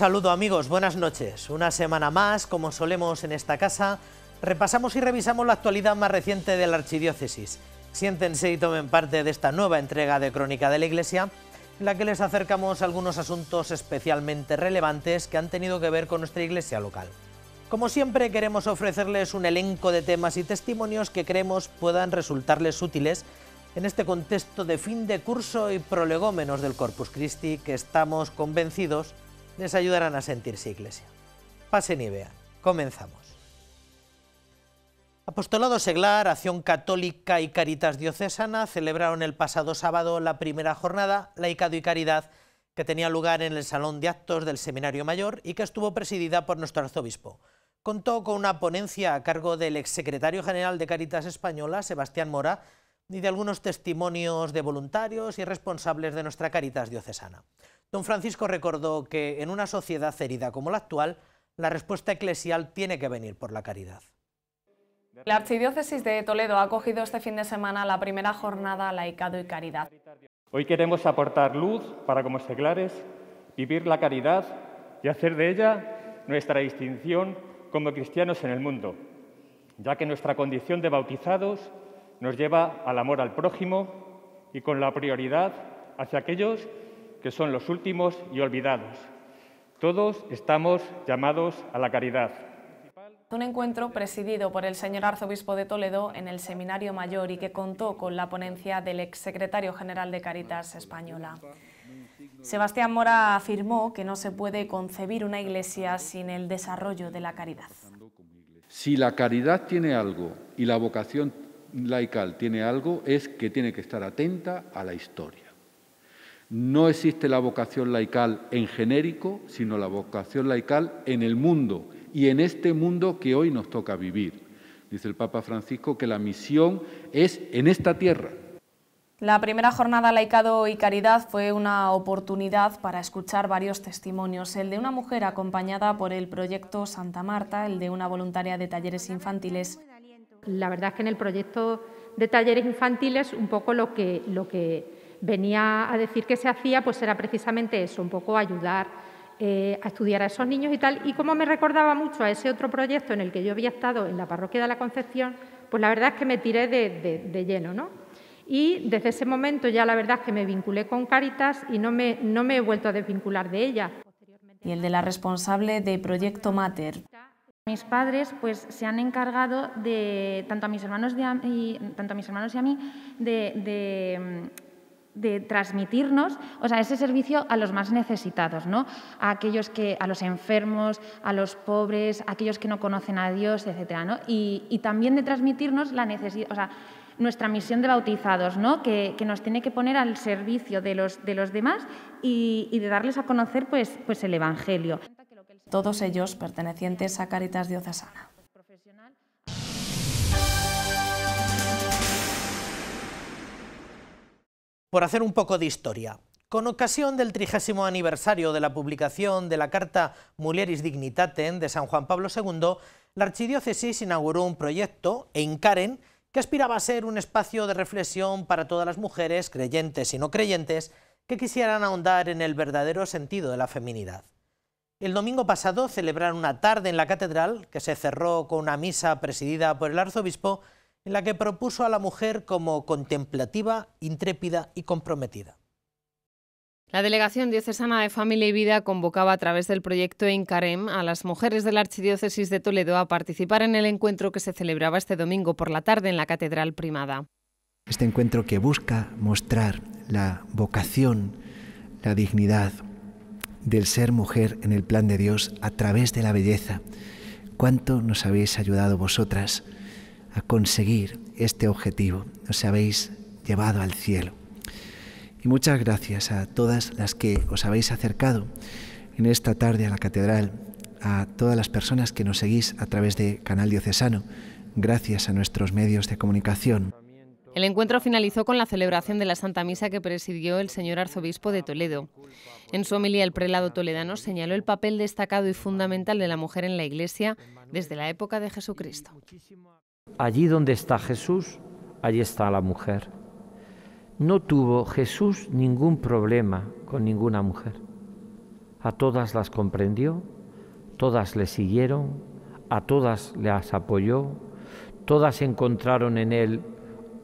saludo amigos, buenas noches. Una semana más, como solemos en esta casa, repasamos y revisamos la actualidad más reciente de la Archidiócesis. Siéntense y tomen parte de esta nueva entrega de Crónica de la Iglesia, en la que les acercamos algunos asuntos especialmente relevantes que han tenido que ver con nuestra iglesia local. Como siempre, queremos ofrecerles un elenco de temas y testimonios que creemos puedan resultarles útiles en este contexto de fin de curso y prolegómenos del Corpus Christi que estamos convencidos les ayudarán a sentirse iglesia. Pasen y vean. Comenzamos. Apostolado Seglar, Acción Católica y Caritas Diocesana celebraron el pasado sábado la primera jornada Laicado y Caridad que tenía lugar en el Salón de Actos del Seminario Mayor y que estuvo presidida por nuestro arzobispo. Contó con una ponencia a cargo del exsecretario general de Caritas Española, Sebastián Mora, y de algunos testimonios de voluntarios y responsables de nuestra Caritas Diocesana. Don Francisco recordó que en una sociedad herida como la actual, la respuesta eclesial tiene que venir por la caridad. La Archidiócesis de Toledo ha acogido este fin de semana la primera jornada Laicado y Caridad. Hoy queremos aportar luz para, como seglares, vivir la caridad y hacer de ella nuestra distinción como cristianos en el mundo, ya que nuestra condición de bautizados nos lleva al amor al prójimo y con la prioridad hacia aquellos que son los últimos y olvidados. Todos estamos llamados a la caridad. Un encuentro presidido por el señor arzobispo de Toledo en el Seminario Mayor y que contó con la ponencia del exsecretario general de Caritas Española. Sebastián Mora afirmó que no se puede concebir una iglesia sin el desarrollo de la caridad. Si la caridad tiene algo y la vocación laical tiene algo, es que tiene que estar atenta a la historia no existe la vocación laical en genérico, sino la vocación laical en el mundo y en este mundo que hoy nos toca vivir. Dice el Papa Francisco que la misión es en esta tierra. La primera jornada Laicado y Caridad fue una oportunidad para escuchar varios testimonios, el de una mujer acompañada por el proyecto Santa Marta, el de una voluntaria de talleres infantiles. La verdad es que en el proyecto de talleres infantiles un poco lo que, lo que venía a decir que se hacía, pues era precisamente eso, un poco ayudar eh, a estudiar a esos niños y tal. Y como me recordaba mucho a ese otro proyecto en el que yo había estado en la parroquia de la Concepción, pues la verdad es que me tiré de, de, lleno, ¿no? Y desde ese momento ya la verdad es que me vinculé con Caritas y no me, no me he vuelto a desvincular de ella. Y el de la responsable de Proyecto Mater. Mis padres pues, se han encargado de, tanto a mis hermanos, y, tanto a, mis hermanos y a mí, de de transmitirnos, o sea, ese servicio a los más necesitados, ¿no? A aquellos que, a los enfermos, a los pobres, a aquellos que no conocen a Dios, etcétera, ¿no? Y, también de transmitirnos la necesidad, sea, nuestra misión de bautizados, ¿no? Que, nos tiene que poner al servicio de los, de los demás y, de darles a conocer pues, pues el Evangelio. Todos ellos pertenecientes a Caritas Diocesana. por hacer un poco de historia. Con ocasión del trigésimo aniversario de la publicación de la Carta Mulieris Dignitatem de San Juan Pablo II, la Archidiócesis inauguró un proyecto, Encaren, que aspiraba a ser un espacio de reflexión para todas las mujeres, creyentes y no creyentes, que quisieran ahondar en el verdadero sentido de la feminidad. El domingo pasado celebraron una tarde en la catedral, que se cerró con una misa presidida por el arzobispo, en la que propuso a la mujer como contemplativa, intrépida y comprometida. La Delegación Diocesana de Familia y Vida convocaba a través del proyecto Incarem a las mujeres de la Archidiócesis de Toledo a participar en el encuentro que se celebraba este domingo por la tarde en la Catedral Primada. Este encuentro que busca mostrar la vocación, la dignidad del ser mujer en el plan de Dios a través de la belleza. ¿Cuánto nos habéis ayudado vosotras? a conseguir este objetivo. Os habéis llevado al cielo. Y muchas gracias a todas las que os habéis acercado en esta tarde a la catedral, a todas las personas que nos seguís a través de Canal Diocesano, gracias a nuestros medios de comunicación. El encuentro finalizó con la celebración de la Santa Misa que presidió el señor arzobispo de Toledo. En su homilía, el prelado toledano señaló el papel destacado y fundamental de la mujer en la Iglesia desde la época de Jesucristo. Allí donde está Jesús, allí está la mujer. No tuvo Jesús ningún problema con ninguna mujer. A todas las comprendió, todas le siguieron, a todas las apoyó, todas encontraron en él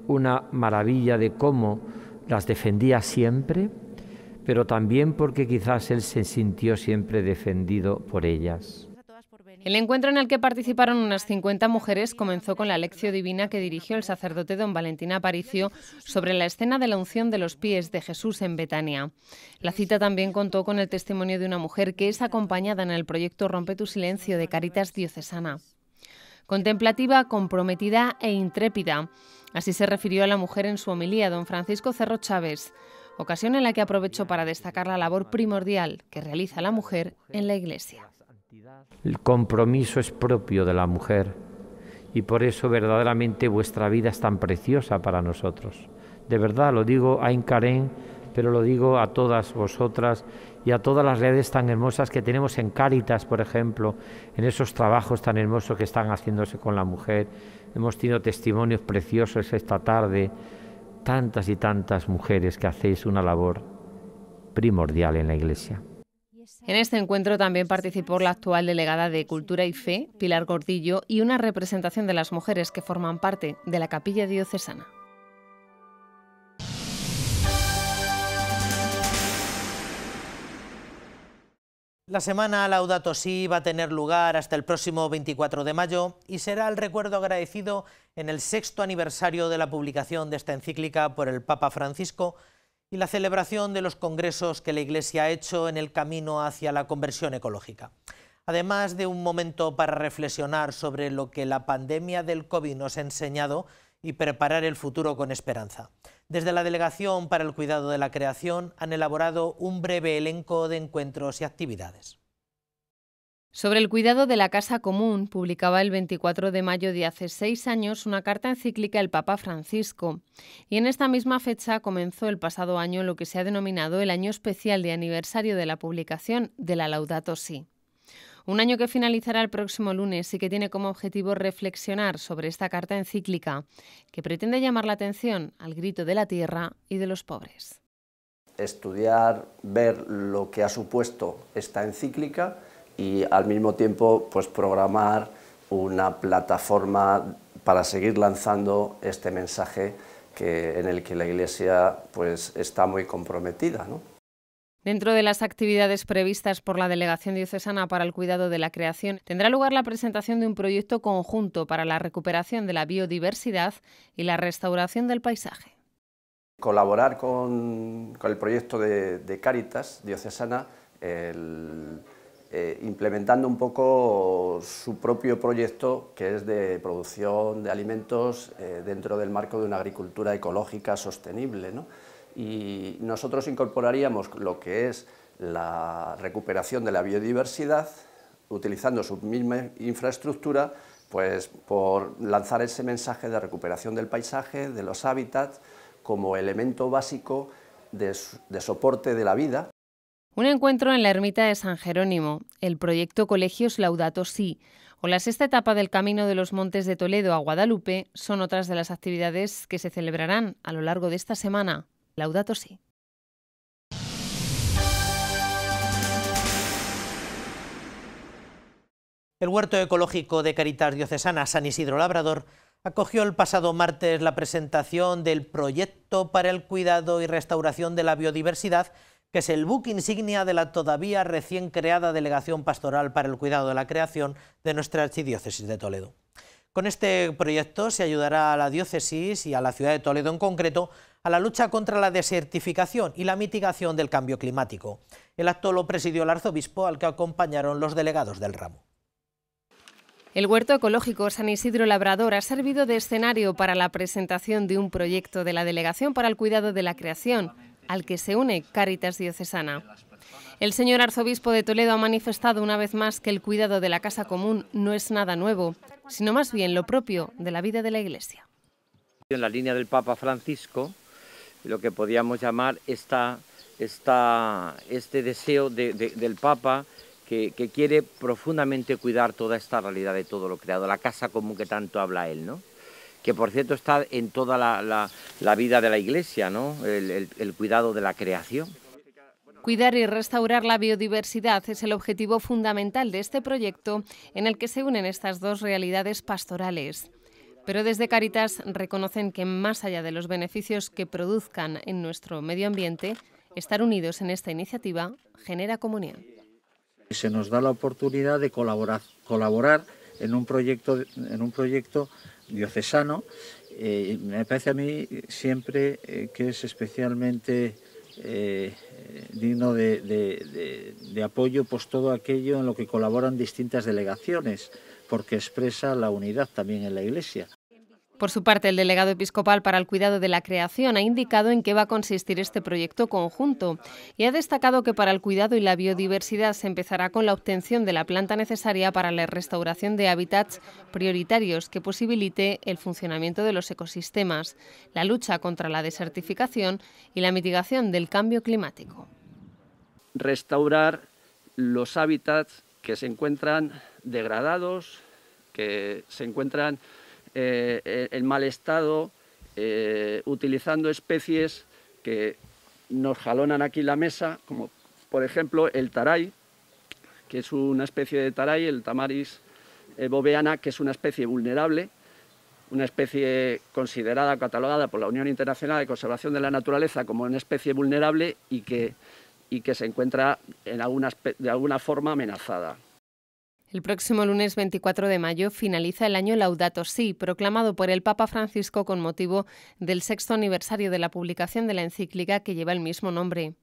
una maravilla de cómo las defendía siempre, pero también porque quizás él se sintió siempre defendido por ellas. El encuentro en el que participaron unas 50 mujeres comenzó con la lección divina que dirigió el sacerdote don Valentín Aparicio sobre la escena de la unción de los pies de Jesús en Betania. La cita también contó con el testimonio de una mujer que es acompañada en el proyecto Rompe tu silencio de Caritas Diocesana. Contemplativa, comprometida e intrépida. Así se refirió a la mujer en su homilía don Francisco Cerro Chávez, ocasión en la que aprovechó para destacar la labor primordial que realiza la mujer en la Iglesia. El compromiso es propio de la mujer y por eso verdaderamente vuestra vida es tan preciosa para nosotros. De verdad, lo digo a Incarén, pero lo digo a todas vosotras y a todas las redes tan hermosas que tenemos en Cáritas, por ejemplo, en esos trabajos tan hermosos que están haciéndose con la mujer. Hemos tenido testimonios preciosos esta tarde, tantas y tantas mujeres que hacéis una labor primordial en la Iglesia. En este encuentro también participó la actual delegada de Cultura y Fe, Pilar Gordillo, y una representación de las mujeres que forman parte de la capilla diocesana. La semana Laudato Si va a tener lugar hasta el próximo 24 de mayo y será el recuerdo agradecido en el sexto aniversario de la publicación de esta encíclica por el Papa Francisco y la celebración de los congresos que la Iglesia ha hecho en el camino hacia la conversión ecológica. Además de un momento para reflexionar sobre lo que la pandemia del COVID nos ha enseñado y preparar el futuro con esperanza. Desde la Delegación para el Cuidado de la Creación han elaborado un breve elenco de encuentros y actividades. Sobre el cuidado de la casa común, publicaba el 24 de mayo de hace seis años una carta encíclica el Papa Francisco, y en esta misma fecha comenzó el pasado año lo que se ha denominado el año especial de aniversario de la publicación de la Laudato Si. Un año que finalizará el próximo lunes y que tiene como objetivo reflexionar sobre esta carta encíclica, que pretende llamar la atención al grito de la tierra y de los pobres. Estudiar, ver lo que ha supuesto esta encíclica y al mismo tiempo pues, programar una plataforma para seguir lanzando este mensaje que, en el que la Iglesia pues, está muy comprometida. Dentro de las actividades previstas por la Delegación Diocesana para el Cuidado de la Creación, tendrá lugar la presentación de un proyecto conjunto para la recuperación de la biodiversidad y la restauración del paisaje. Colaborar con, el proyecto de, de Cáritas Diocesana, el eh, implementando un poco su propio proyecto, que es de producción de alimentos eh, dentro del marco de una agricultura ecológica sostenible. Y nosotros incorporaríamos lo que es la recuperación de la biodiversidad, utilizando su misma infraestructura, pues por lanzar ese mensaje de recuperación del paisaje, de los hábitats, como elemento básico de soporte de la vida un encuentro en la ermita de San Jerónimo, el proyecto Colegios Laudato Si o la sexta etapa del Camino de los Montes de Toledo a Guadalupe son otras de las actividades que se celebrarán a lo largo de esta semana. Laudato Si. El Huerto Ecológico de Caritas Diocesana San Isidro Labrador acogió el pasado martes la presentación del proyecto para el cuidado y restauración de la biodiversidad que es el buque insignia de la todavía recién creada Delegación Pastoral para el Cuidado de la Creación de nuestra Archidiócesis de Toledo. Con este proyecto se ayudará a la diócesis y a la ciudad de Toledo en concreto a la lucha contra la desertificación y la mitigación del cambio climático. El acto lo presidió el arzobispo al que acompañaron los delegados del ramo. El huerto ecológico San Isidro Labrador ha servido de escenario para la presentación de un proyecto de la Delegación para el Cuidado de la Creación, al que se une Cáritas Diocesana. El señor arzobispo de Toledo ha manifestado una vez más que el cuidado de la casa común no es nada nuevo, sino más bien lo propio de la vida de la Iglesia. En la línea del Papa Francisco, lo que podíamos llamar esta, este deseo del Papa que, que, quiere profundamente cuidar toda esta realidad de todo lo creado, la casa común que tanto habla él, ¿no? que por cierto está en toda la, vida de la Iglesia, ¿no? El, cuidado de la creación. Cuidar y restaurar la biodiversidad es el objetivo fundamental de este proyecto en el que se unen estas dos realidades pastorales. Pero desde Caritas reconocen que más allá de los beneficios que produzcan en nuestro medio ambiente, estar unidos en esta iniciativa genera comunidad. Se nos da la oportunidad de colaborar, en un proyecto diocesano, eh, me parece a mí siempre eh, que es especialmente eh, digno de, apoyo pues todo aquello en lo que colaboran distintas delegaciones, porque expresa la unidad también en la Iglesia. Por su parte, el delegado episcopal para el cuidado de la creación ha indicado en qué va a consistir este proyecto conjunto y ha destacado que para el cuidado y la biodiversidad se empezará con la obtención de la planta necesaria para la restauración de hábitats prioritarios que posibilite el funcionamiento de los ecosistemas, la lucha contra la desertificación y la mitigación del cambio climático. Restaurar los hábitats que se encuentran degradados, que se encuentran en eh, el mal estado, eh, utilizando especies que nos jalonan aquí la mesa, como por ejemplo el taray, que es una especie de taray, el tamaris eh, boveana, que es una especie vulnerable, una especie considerada, catalogada por la Unión Internacional de Conservación de la Naturaleza como una especie vulnerable y que, se encuentra de alguna forma amenazada. El próximo lunes 24 de mayo finaliza el año Laudato Si, proclamado por el Papa Francisco con motivo del sexto aniversario de la publicación de la encíclica que lleva el mismo nombre.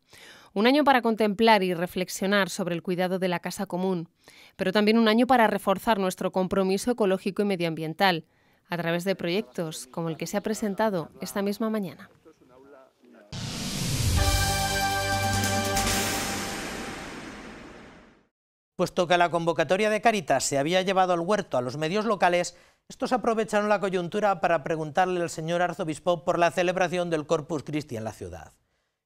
Un año para contemplar y reflexionar sobre el cuidado de la casa común, pero también un año para reforzar nuestro compromiso ecológico y medioambiental a través de proyectos como el que se ha presentado esta misma mañana. Puesto que la convocatoria de Caritas se había llevado al huerto a los medios locales, estos aprovecharon la coyuntura para preguntarle al señor arzobispo por la celebración del Corpus Christi en la ciudad.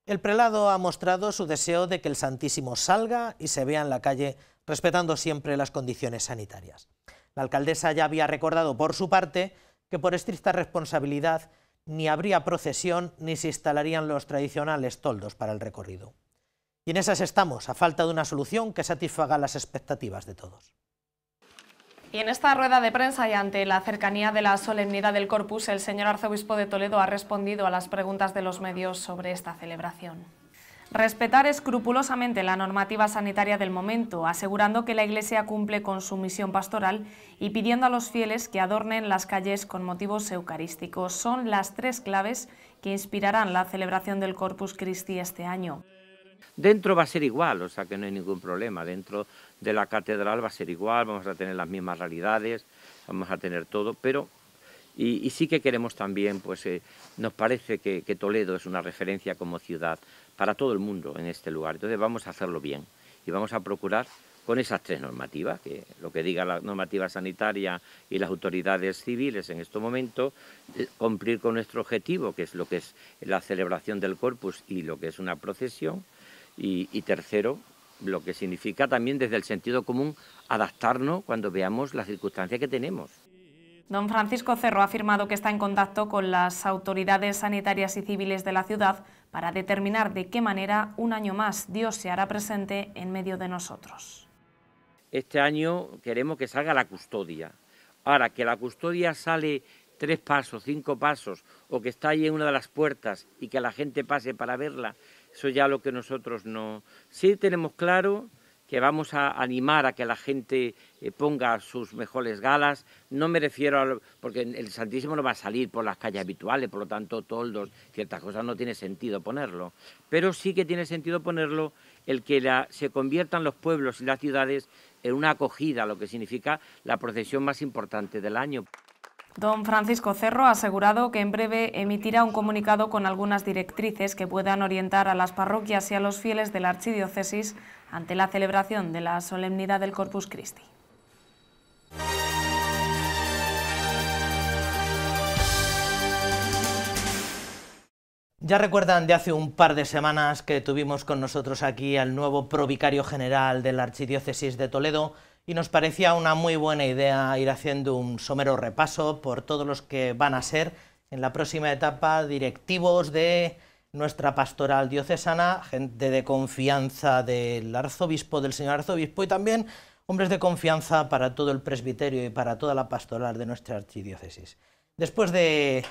El prelado ha mostrado su deseo de que el Santísimo salga y se vea en la calle, respetando siempre las condiciones sanitarias. La alcaldesa ya había recordado por su parte que por estricta responsabilidad ni habría procesión ni se instalarían los tradicionales toldos para el recorrido. Y en esas estamos, a falta de una solución que satisfaga las expectativas de todos. Y en esta rueda de prensa y ante la cercanía de la solemnidad del Corpus, el señor arzobispo de Toledo ha respondido a las preguntas de los medios sobre esta celebración. Respetar escrupulosamente la normativa sanitaria del momento, asegurando que la Iglesia cumple con su misión pastoral y pidiendo a los fieles que adornen las calles con motivos eucarísticos, son las tres claves que inspirarán la celebración del Corpus Christi este año. Dentro va a ser igual, o sea que no hay ningún problema. Dentro de la catedral va a ser igual, vamos a tener las mismas realidades, vamos a tener todo, pero... Y, sí que queremos también, pues eh, nos parece que, que Toledo es una referencia como ciudad para todo el mundo en este lugar. Entonces vamos a hacerlo bien y vamos a procurar con esas tres normativas, que lo que diga la normativa sanitaria y las autoridades civiles en este momento eh, cumplir con nuestro objetivo, que es lo que es la celebración del corpus y lo que es una procesión, y, tercero, lo que significa también desde el sentido común adaptarnos cuando veamos las circunstancias que tenemos. Don Francisco Cerro ha afirmado que está en contacto con las autoridades sanitarias y civiles de la ciudad para determinar de qué manera un año más Dios se hará presente en medio de nosotros. Este año queremos que salga la custodia. Ahora, que la custodia sale tres pasos, cinco pasos, o que está ahí en una de las puertas y que la gente pase para verla, eso ya lo que nosotros no... Sí tenemos claro que vamos a animar a que la gente eh, ponga sus mejores galas. No me refiero a... porque el Santísimo no va a salir por las calles habituales, por lo tanto, toldos, ciertas cosas no tiene sentido ponerlo. Pero sí que tiene sentido ponerlo el que se conviertan los pueblos y las ciudades en una acogida, lo que significa la procesión más importante del año. Don Francisco Cerro ha asegurado que en breve emitirá un comunicado con algunas directrices que puedan orientar a las parroquias y a los fieles de la archidiócesis ante la celebración de la solemnidad del Corpus Christi. Ya recuerdan de hace un par de semanas que tuvimos con nosotros aquí al nuevo provicario general de la Archidiócesis de Toledo, y nos parecía una muy buena idea ir haciendo un somero repaso por todos los que van a ser en la próxima etapa directivos de nuestra pastoral diocesana, gente de confianza del arzobispo, del señor arzobispo y también hombres de confianza para todo el presbiterio y para toda la pastoral de nuestra archidiócesis. Después de,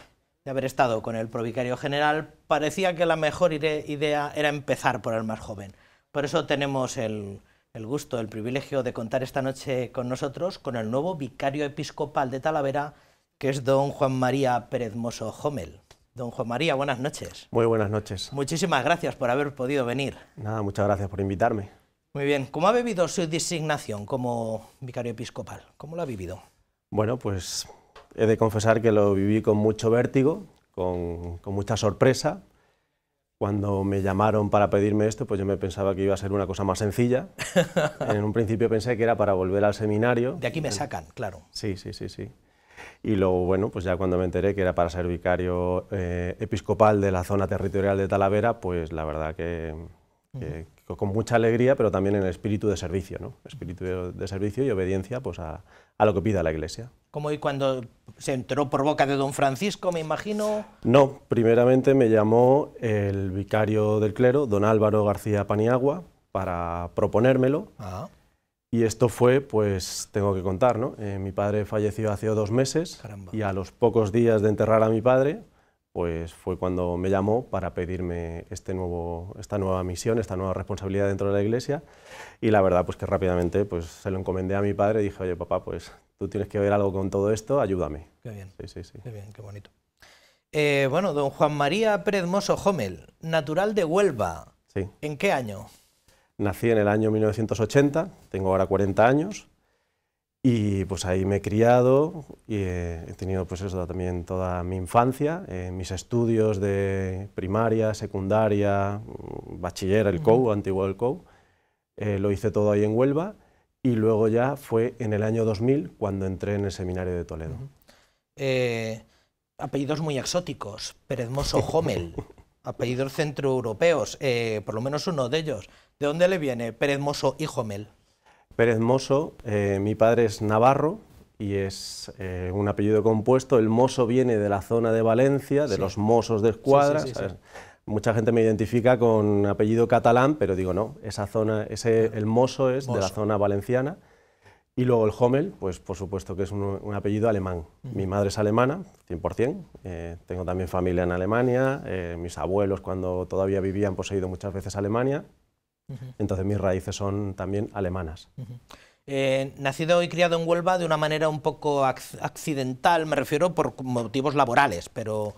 de haber estado con el provicario general, parecía que la mejor idea era empezar por el más joven. Por eso tenemos el, el gusto, el privilegio de contar esta noche con nosotros con el nuevo vicario episcopal de Talavera, que es don Juan María Pérez Moso Homel. Don Juan María, buenas noches. Muy buenas noches. Muchísimas gracias por haber podido venir. Nada, muchas gracias por invitarme. Muy bien, ¿cómo ha vivido su designación como vicario episcopal? ¿Cómo lo ha vivido? Bueno, pues he de confesar que lo viví con mucho vértigo, con mucha sorpresa, cuando me llamaron para pedirme esto, pues yo me pensaba que iba a ser una cosa más sencilla. en un principio pensé que era para volver al seminario. De aquí me sacan, claro. Sí, sí, sí, sí. Y luego, bueno, pues ya cuando me enteré que era para ser vicario eh, episcopal de la zona territorial de Talavera, pues la verdad que, con mucha alegría, pero también en el espíritu de servicio, ¿no? espíritu de servicio y obediencia pues, a, lo que pida la Iglesia. ¿Cómo y cuando se entró por boca de don Francisco, me imagino? No, primeramente me llamó el vicario del clero, don Álvaro García Paniagua, para proponérmelo. Ah. Y esto fue, pues tengo que contar, ¿no? Eh, mi padre falleció hace dos meses y a los pocos días de enterrar a mi padre, pues fue cuando me llamó para pedirme este esta nueva misión, esta nueva responsabilidad dentro de la iglesia y la verdad pues que rápidamente pues se lo encomendé a mi padre y dije, oye papá, pues tú tienes que ver algo con todo esto, ayúdame. Qué bien, sí, sí, sí. qué bien, qué bonito. Eh, bueno, don Juan María Pérez Homel, natural de Huelva. Sí. ¿En qué año? Nací en el año 1980, tengo ahora 40 años y pues ahí me he criado y he tenido pues eso también toda mi infancia, eh, mis estudios de primaria, secundaria, mm, bachiller, el COU, antiguo el COU, eh, lo hice todo ahí en Huelva y luego ya fue en el año 2000 cuando entré en el seminario de Toledo. Eh, apellidos muy exóticos, perezmoso Jomel. Homel, apellidos centroeuropeos, por lo menos uno de ellos. ¿De dónde le viene perezmoso y Homel? Pérez Mosso, eh, mi padre es navarro y es eh, un apellido compuesto. El Mosso viene de la zona de Valencia, de los Mosos de Escuadra. Mucha gente me identifica con apellido catalán, pero digo no, esa zona, ese, el Mosso es de la zona valenciana. Y luego el Hommel, pues por supuesto que es un, apellido alemán. Mi madre es alemana, 100%. Eh, tengo también familia en Alemania. mis abuelos, cuando todavía vivían, poseído pues, muchas veces Alemania. Entonces mis raíces son también alemanas. Eh, nacido y criado en Huelva de una manera un poco accidental, me refiero por motivos laborales, pero,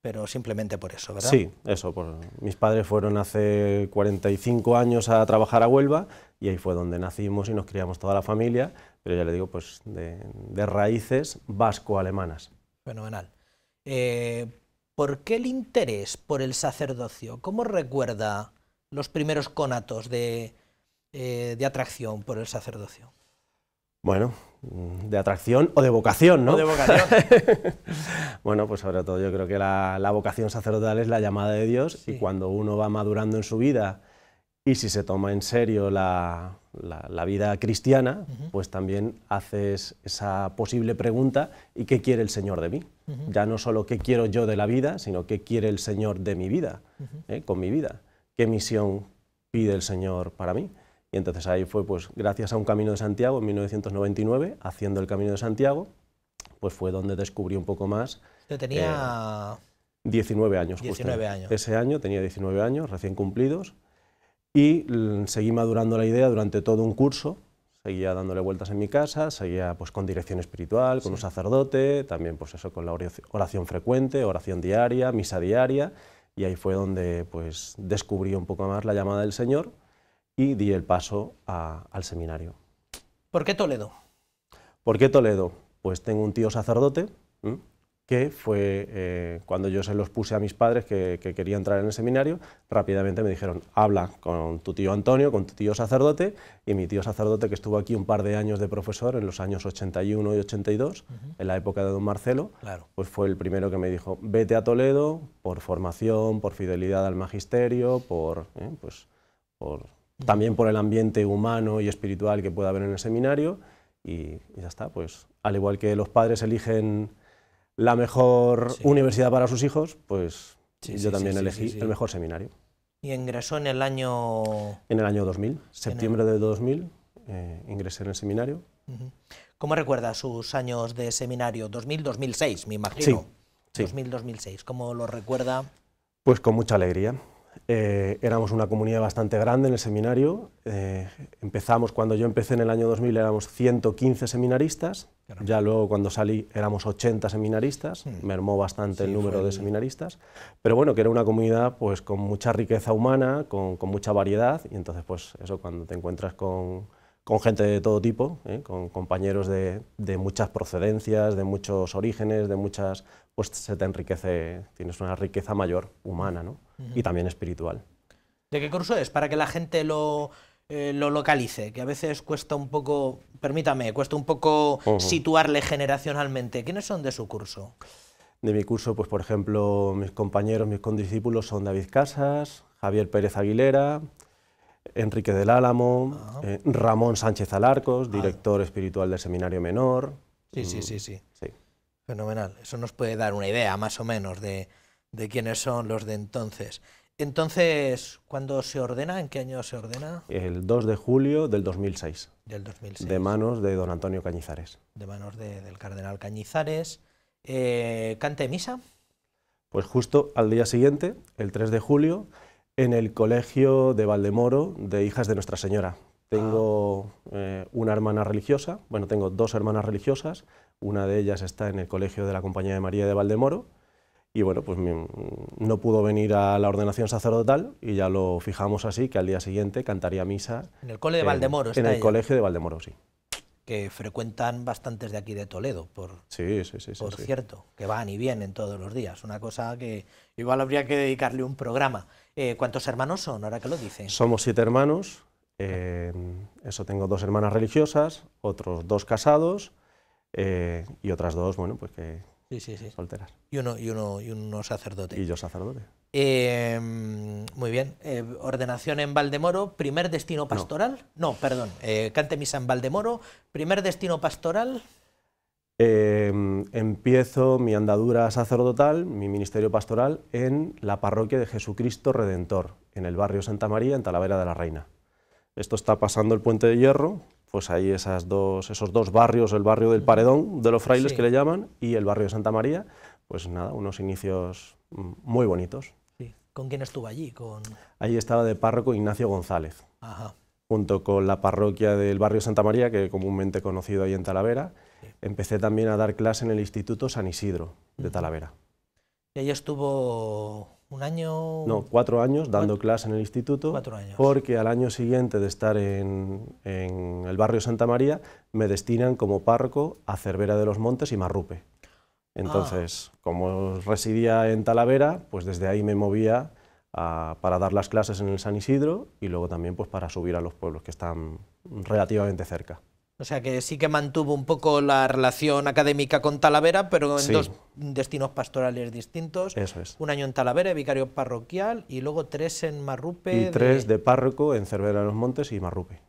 pero simplemente por eso, ¿verdad? Sí, eso. mis padres fueron hace 45 años a trabajar a Huelva y ahí fue donde nacimos y nos criamos toda la familia, pero ya le digo, pues de, raíces vasco-alemanas. Fenomenal. Eh, ¿Por qué el interés por el sacerdocio? ¿Cómo recuerda los primeros conatos eh, de, atracción por el sacerdocio? Bueno, de atracción o de vocación, ¿no? de vocación. bueno, pues sobre todo yo creo que la, vocación sacerdotal es la llamada de Dios y cuando uno va madurando en su vida y si se toma en serio la, vida cristiana, pues también haces esa posible pregunta ¿y qué quiere el Señor de mí? Ya no solo qué quiero yo de la vida, sino qué quiere el Señor de mi vida, ¿eh? con mi vida qué misión pide el Señor para mí. Y entonces ahí fue, pues gracias a un Camino de Santiago en 1999, haciendo el Camino de Santiago, pues fue donde descubrí un poco más. Yo tenía... 19 eh, años. 19 años. Ese año tenía 19 años, recién cumplidos, y seguí madurando la idea durante todo un curso, seguía dándole vueltas en mi casa, seguía pues con dirección espiritual, con un sacerdote, también pues eso con la oración frecuente, oración diaria, misa diaria, y ahí fue donde pues, descubrí un poco más la llamada del Señor y di el paso al seminario. ¿Por qué Toledo? ¿Por qué Toledo? Pues tengo un tío sacerdote, que fue eh, cuando yo se los puse a mis padres que, querían quería entrar en el seminario, rápidamente me dijeron, habla con tu tío Antonio, con tu tío sacerdote, y mi tío sacerdote que estuvo aquí un par de años de profesor en los años 81 y 82, en la época de don Marcelo, pues fue el primero que me dijo, vete a Toledo por formación, por fidelidad al magisterio, por, eh, pues, también por el ambiente humano y espiritual que pueda haber en el seminario, y, y ya está, pues al igual que los padres eligen la mejor universidad para sus hijos, pues yo también elegí el mejor seminario. ¿Y ingresó en el año...? En el año 2000, septiembre de 2000, eh, ingresé en el seminario. ¿Cómo recuerda sus años de seminario? 2000-2006, me imagino. Sí. 2000-2006, ¿cómo lo recuerda? Pues con mucha alegría. Eh, éramos una comunidad bastante grande en el seminario. Eh, empezamos, cuando yo empecé en el año 2000, éramos 115 seminaristas. Ya luego, cuando salí, éramos 80 seminaristas. Hmm. Mermó bastante el número de seminaristas. Pero bueno, que era una comunidad pues, con mucha riqueza humana, con, mucha variedad. Y entonces, pues eso, cuando te encuentras con, con gente de todo tipo, ¿eh? con compañeros de, de, muchas procedencias, de muchos orígenes, de muchas, pues se te enriquece, tienes una riqueza mayor humana, ¿no? y también espiritual. ¿De qué curso es? Para que la gente lo, eh, lo localice, que a veces cuesta un poco, permítame, cuesta un poco situarle generacionalmente. ¿Quiénes son de su curso? De mi curso, pues por ejemplo, mis compañeros, mis condiscípulos son David Casas, Javier Pérez Aguilera, Enrique del Álamo, ah. eh, Ramón Sánchez Alarcos, ah. director espiritual del Seminario Menor. sí, mm, sí, sí, sí. Fenomenal. Eso nos puede dar una idea, más o menos, de, de quienes son los de entonces. Entonces, ¿cuándo se ordena? ¿En qué año se ordena? El 2 de julio del 2006. Del 2006. De manos de don Antonio Cañizares. De manos del cardenal Cañizares. Eh, ¿Cante misa? Pues justo al día siguiente, el 3 de julio, en el colegio de Valdemoro de Hijas de Nuestra Señora. Tengo ah. eh, una hermana religiosa, bueno, tengo dos hermanas religiosas, una de ellas está en el colegio de la Compañía de María de Valdemoro, y bueno, pues no pudo venir a la ordenación sacerdotal y ya lo fijamos así, que al día siguiente cantaría misa. En el cole de Valdemoro, En, en el colegio de Valdemoro, sí. Que frecuentan bastantes de aquí de Toledo, por, cierto, que van y vienen todos los días. Una cosa que igual habría que dedicarle un programa. Eh, ¿Cuántos hermanos son, ahora que lo dicen? Somos siete hermanos. Eh, eso tengo dos hermanas religiosas, otros dos casados eh, y otras dos, bueno, pues que, Sí, sí, sí. Solteras. Y uno, y sacerdote. Y yo sacerdote. Em, muy bien. Eh, ordenación en Valdemoro, primer destino pastoral. No, perdón. Eh, cante misa en Valdemoro, primer destino pastoral. Em, empiezo mi andadura sacerdotal, mi ministerio pastoral, en la parroquia de Jesucristo Redentor, en el barrio Santa María, en Talavera de la Reina. Esto está pasando el puente de hierro, pues ahí esas dos, esos dos barrios, el barrio del Paredón de los Frailes que le llaman y el barrio de Santa María, pues nada, unos inicios muy bonitos. ¿Con quién estuvo allí? Allí estaba de párroco Ignacio González, junto con la parroquia del barrio Santa María, que comúnmente conocido ahí en Talavera. Empecé también a dar clase en el Instituto San Isidro de Talavera. Y ahí estuvo ¿Un año? No, cuatro años dando clases en el instituto. Porque al año siguiente de estar en, el barrio Santa María, me destinan como párroco a Cervera de los Montes y Marrupe. Entonces, ah. como residía en Talavera, pues desde ahí me movía para dar las clases en el San Isidro y luego también pues para subir a los pueblos que están relativamente cerca. O sea que sí que mantuvo un poco la relación académica con Talavera, pero en dos destinos pastorales distintos. Eso es. Un año en Talavera, vicario parroquial, y luego tres en Marrupe. Y tres de, párroco en Cervera de los Montes y Marrupe.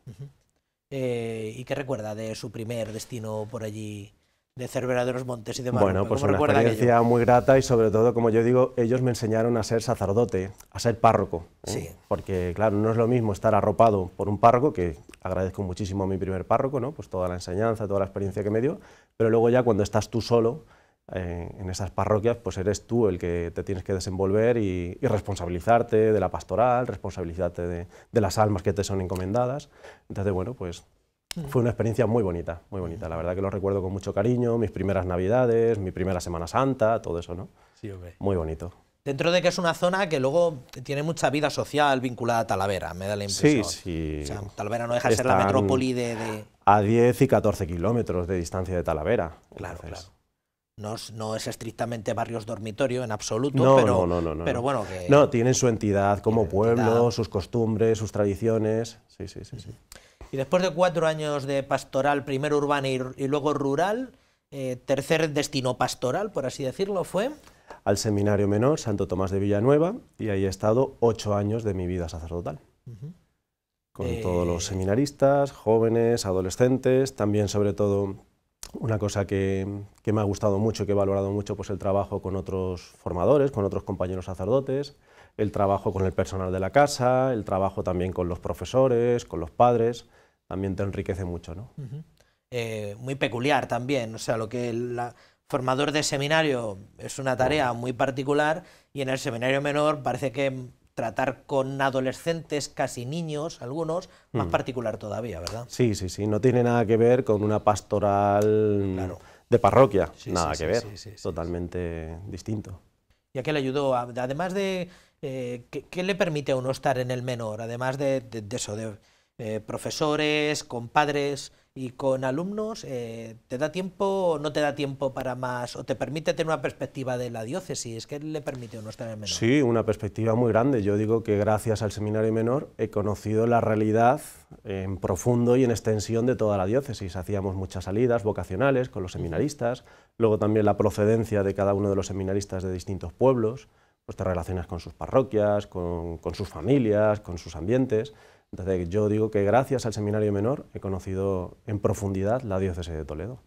Eh, ¿Y qué recuerda de su primer destino por allí? de Cervera de los Montes y demás. Bueno, pues una experiencia muy grata y sobre todo, como yo digo, ellos me enseñaron a ser sacerdote, a ser párroco. ¿eh? Sí. Porque, claro, no es lo mismo estar arropado por un párroco, que agradezco muchísimo a mi primer párroco, ¿no? Pues toda la enseñanza, toda la experiencia que me dio, pero luego ya cuando estás tú solo, eh, en esas parroquias, pues eres tú el que te tienes que desenvolver y, responsabilizarte de la pastoral, responsabilizarte de, las almas que te son encomendadas. Entonces, bueno, pues Mm. Fue una experiencia muy bonita, muy bonita. La verdad que lo recuerdo con mucho cariño, mis primeras Navidades, mi primera Semana Santa, todo eso, ¿no? Sí, hombre. Muy bonito. Dentro de que es una zona que luego tiene mucha vida social vinculada a Talavera, me da la impresión. Sí, sí. O sea, Talavera no deja de ser la metrópoli de, A 10 y 14 kilómetros de distancia de Talavera. Claro, claro. No es, no es, estrictamente barrios dormitorio en absoluto, no, pero, no, no, pero bueno. Que, no, tienen su entidad como pueblo, sus costumbres, sus tradiciones. sí, sí. sí. sí. Y después de cuatro años de pastoral, primero urbana y, luego rural, eh, tercer destino pastoral, por así decirlo, fue... Al Seminario Menor Santo Tomás de Villanueva, y ahí he estado ocho años de mi vida sacerdotal. Con eh, todos los seminaristas, jóvenes, adolescentes, también sobre todo una cosa que, que, me ha gustado mucho, y que he valorado mucho, pues el trabajo con otros formadores, con otros compañeros sacerdotes, el trabajo con el personal de la casa, el trabajo también con los profesores, con los padres también te enriquece mucho. ¿no? Eh, muy peculiar también, o sea, lo que el formador de seminario es una tarea muy particular y en el seminario menor parece que tratar con adolescentes, casi niños, algunos, más mm. particular todavía, ¿verdad? Sí, sí, sí, no tiene nada que ver con una pastoral de parroquia, nada que ver, totalmente distinto. ¿Y a qué le ayudó? Además de, eh, ¿qué, le permite a uno estar en el menor? Además de, eso, de, eh, profesores, con padres y con alumnos, eh, ¿te da tiempo o no te da tiempo para más? ¿O te permite tener una perspectiva de la diócesis? ¿Qué le permite o no estar en menor? Sí, una perspectiva muy grande. Yo digo que gracias al seminario menor he conocido la realidad en profundo y en extensión de toda la diócesis. Hacíamos muchas salidas vocacionales con los seminaristas, luego también la procedencia de cada uno de los seminaristas de distintos pueblos, pues te relacionas con sus parroquias, con sus familias, con sus ambientes. Entonces yo digo que gracias al seminario menor he conocido en profundidad la diócesis de Toledo.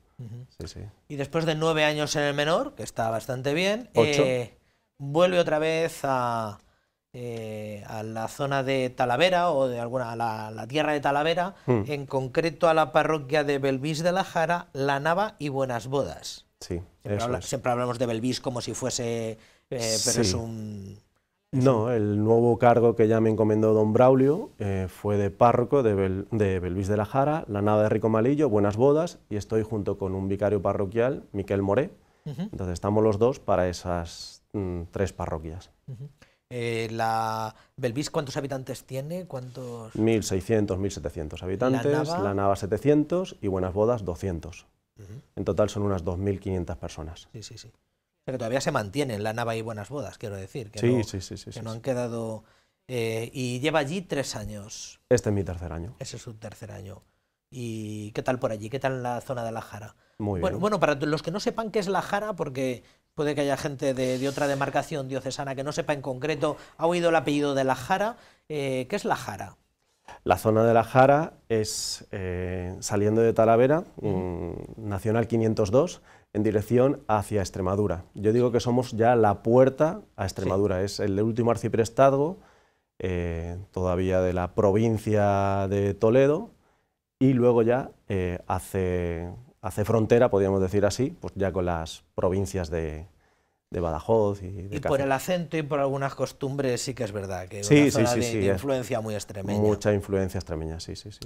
sí, sí. Y después de nueve años en el menor, que está bastante bien, eh, vuelve otra vez eh, a, la zona de Talavera o de alguna a la, tierra de Talavera, hmm. en concreto a la parroquia de Belvis de la Jara, La Nava y Buenas Bodas. Sí, siempre, hablamos de Belvis como si fuese, eh, pero es un no, el nuevo cargo que ya me encomendó don Braulio eh, fue de párroco de, de, Belvis de la Jara, la Nava de Rico Malillo, Buenas Bodas, y estoy junto con un vicario parroquial, Miquel Moré. Entonces estamos los dos para esas mm, tres parroquias. Eh, la Belvis, ¿cuántos habitantes tiene? ¿Cuántos? 1.600, 1.700 habitantes, la Nava... 700 y Buenas Bodas 200. En total son unas 2.500 personas. Sí, sí, sí. Pero todavía se en la nava y buenas bodas, quiero decir. Que sí, no, sí, sí, Que no han quedado. Eh, y lleva allí tres años. Este es mi tercer año. Ese es su tercer año. ¿Y qué tal por allí? ¿Qué tal la zona de La Jara? Muy bueno, bien. Bueno, para los que no sepan qué es La Jara, porque puede que haya gente de, otra demarcación diocesana que no sepa en concreto, ha oído el apellido de La Jara. Eh, ¿Qué es La Jara? La zona de La Jara es, eh, saliendo de Talavera, mm, Nacional 502, en dirección hacia Extremadura. Yo digo que somos ya la puerta a Extremadura, es el último arciprestado eh, todavía de la provincia de Toledo y luego ya eh, hace, hace, frontera, podríamos decir así, pues ya con las provincias de, Badajoz y de Y por el acento y por algunas costumbres sí que es verdad que sí, una zona de, influencia muy extremeña. Mucha influencia extremeña, sí, sí. sí.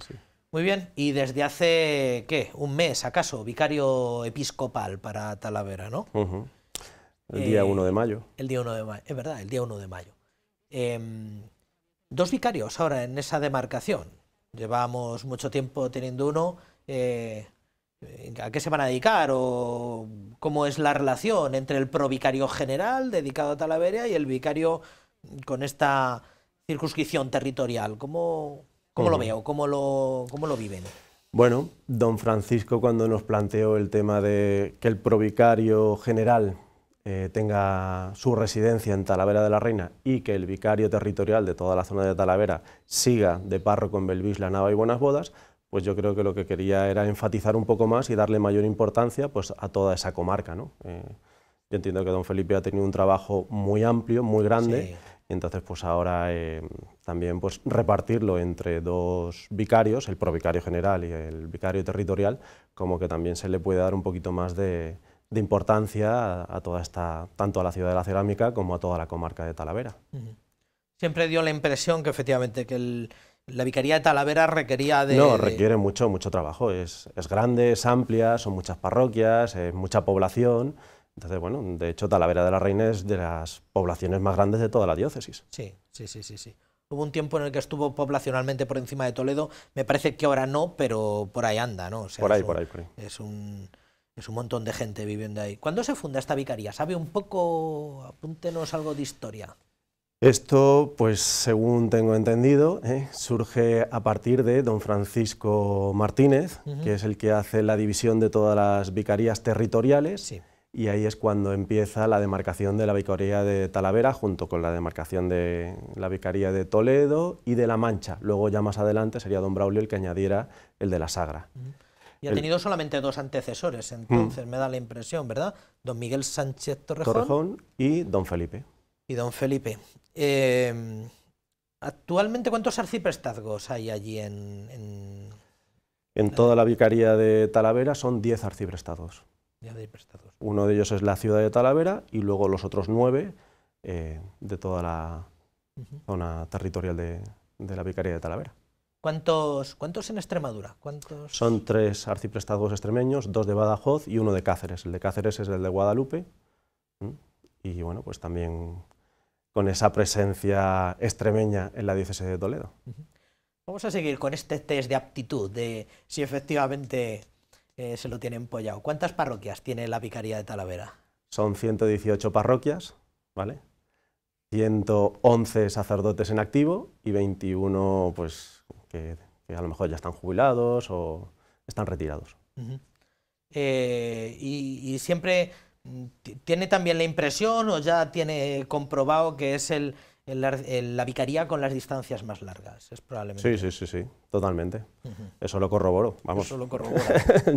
Muy bien, y desde hace, ¿qué? ¿Un mes acaso? Vicario episcopal para Talavera, ¿no? El día 1 de mayo. Eh, el día 1 de mayo, es verdad, el día 1 de mayo. Em, dos vicarios ahora en esa demarcación. Llevamos mucho tiempo teniendo uno. Eh, ¿A qué se van a dedicar? ¿O cómo es la relación entre el provicario general dedicado a Talavera y el vicario con esta circunscripción territorial? ¿Cómo, ¿Cómo lo veo? ¿Cómo lo, ¿Cómo lo viven? Bueno, don Francisco cuando nos planteó el tema de que el provicario general eh, tenga su residencia en Talavera de la Reina y que el vicario territorial de toda la zona de Talavera siga de párroco en Belvis, La Nava y Buenas Bodas, pues yo creo que lo que quería era enfatizar un poco más y darle mayor importancia pues, a toda esa comarca. Eh, yo entiendo que don Felipe ha tenido un trabajo muy amplio, muy grande entonces, pues ahora eh, también pues, repartirlo entre dos vicarios, el provicario general y el vicario territorial, como que también se le puede dar un poquito más de, importancia a, toda esta, tanto a la ciudad de la cerámica como a toda la comarca de Talavera. Siempre dio la impresión que efectivamente que la vicaría de Talavera requería de... No, requiere mucho, mucho trabajo. Es, es grande, es amplia, son muchas parroquias, es mucha población. Entonces, bueno, de hecho, Talavera de la Reina es de las poblaciones más grandes de toda la diócesis. Sí, sí, sí, sí, Hubo un tiempo en el que estuvo poblacionalmente por encima de Toledo, me parece que ahora no, pero por ahí anda, ¿no? por, ahí, por, ahí, por ahí, Es un, montón de gente viviendo ahí. ¿Cuándo se funda esta vicaría? ¿Sabe un poco? Apúntenos algo de historia. Esto, pues según tengo entendido, ¿eh? surge a partir de don Francisco Martínez, que es el que hace la división de todas las vicarías territoriales sí y ahí es cuando empieza la demarcación de la Vicaría de Talavera junto con la demarcación de la Vicaría de Toledo y de La Mancha. Luego ya más adelante sería don Braulio el que añadiera el de la Sagra. Y ha tenido solamente dos antecesores, mm. entonces me da la impresión, ¿verdad? Don Miguel Sánchez Torrejón. y don Felipe. Y don Felipe. Eh, actualmente, ¿cuántos arciprestazgos hay allí en, en... En toda la vicaría de Talavera son 10 arciprestados. Uno de ellos es la ciudad de Talavera y luego los otros nueve eh, de toda la zona territorial de, la Vicaría de Talavera. ¿Cuántos, ¿Cuántos en Extremadura? Son tres arciprestados extremeños, dos de Badajoz y uno de Cáceres. El de Cáceres es el de Guadalupe. Y bueno, pues también con esa presencia extremeña en la diócesis de Toledo. Vamos a seguir con este test de aptitud, de si efectivamente eh, se lo tiene empollado. ¿Cuántas parroquias tiene la Vicaría de Talavera? Son 118 parroquias, ¿vale? 111 sacerdotes en activo y 21 pues, que, a lo mejor ya están jubilados o están retirados. Eh, y siempre mm, tiene también la impresión o ya tiene comprobado que es el, la vicaría con las distancias más largas, es probablemente. Sí, sí, sí, sí, totalmente. Eso lo corroboro, vamos. Eso lo corroboro.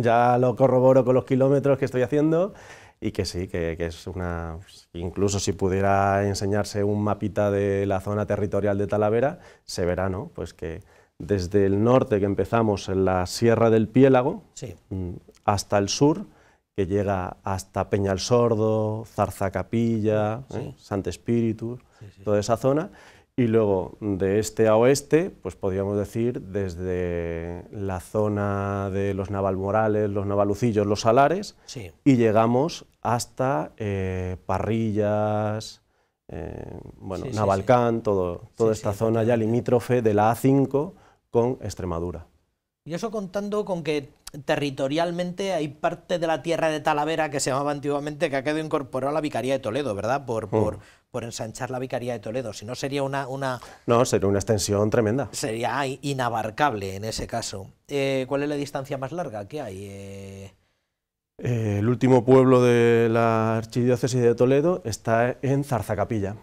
ya lo corroboro con los kilómetros que estoy haciendo y que sí, que, es una... Incluso si pudiera enseñarse un mapita de la zona territorial de Talavera, se verá, ¿no? Pues que desde el norte que empezamos en la Sierra del Piélago mm, hasta el sur que llega hasta Peñal Sordo, Zarza Capilla, ¿eh? Sant Espíritu, toda esa zona. Y luego de este a oeste, pues podríamos decir desde la zona de los Navalmorales, los Navalucillos, los Salares, y llegamos hasta eh, Parrillas, eh, bueno, Navalcán, toda esta zona ya limítrofe de la A5 con Extremadura. Y eso contando con que territorialmente hay parte de la tierra de Talavera que se llamaba antiguamente que ha quedado incorporada a la Vicaría de Toledo, ¿verdad? Por, mm. por, por ensanchar la Vicaría de Toledo. Si no, sería una, una. No, sería una extensión tremenda. Sería inabarcable en ese caso. Eh, ¿Cuál es la distancia más larga que hay? Eh, eh, el último pueblo de la Archidiócesis de Toledo está en Zarzacapilla.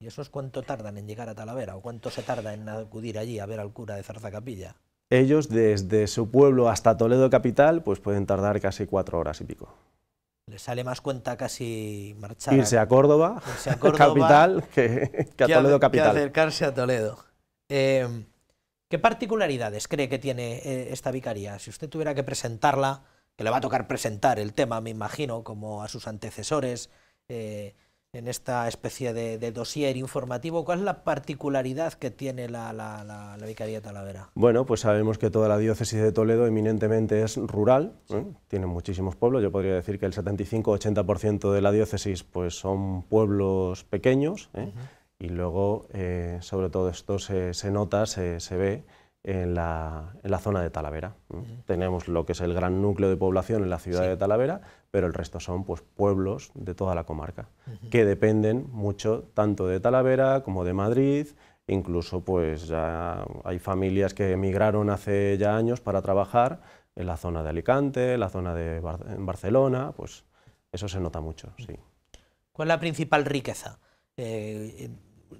¿Y eso es cuánto tardan en llegar a Talavera? ¿O cuánto se tarda en acudir allí a ver al cura de Zarzacapilla? Ellos desde su pueblo hasta Toledo capital pues pueden tardar casi cuatro horas y pico. Le sale más cuenta casi marchar. Irse a Córdoba, a capital, que, a Toledo capital. Que acercarse a Toledo. Em, ¿Qué particularidades cree que tiene eh, esta vicaría? Si usted tuviera que presentarla, que le va a tocar presentar el tema, me imagino, como a sus antecesores, eh, en esta especie de, de dossier informativo. ¿Cuál es la particularidad que tiene la, Vicaría de Talavera? Bueno, pues sabemos que toda la diócesis de Toledo eminentemente es rural, ¿eh? tiene muchísimos pueblos, yo podría decir que el 75-80% de la diócesis pues, son pueblos pequeños, ¿eh? y luego eh, sobre todo esto se, nota, se ve en la, zona de Talavera. Tenemos lo que es el gran núcleo de población en la ciudad de Talavera, pero el resto son pues, pueblos de toda la comarca, que dependen mucho tanto de Talavera como de Madrid, incluso pues ya hay familias que emigraron hace ya años para trabajar en la zona de Alicante, en la zona de Barcelona, pues eso se nota mucho, sí. ¿Cuál es la principal riqueza? Eh,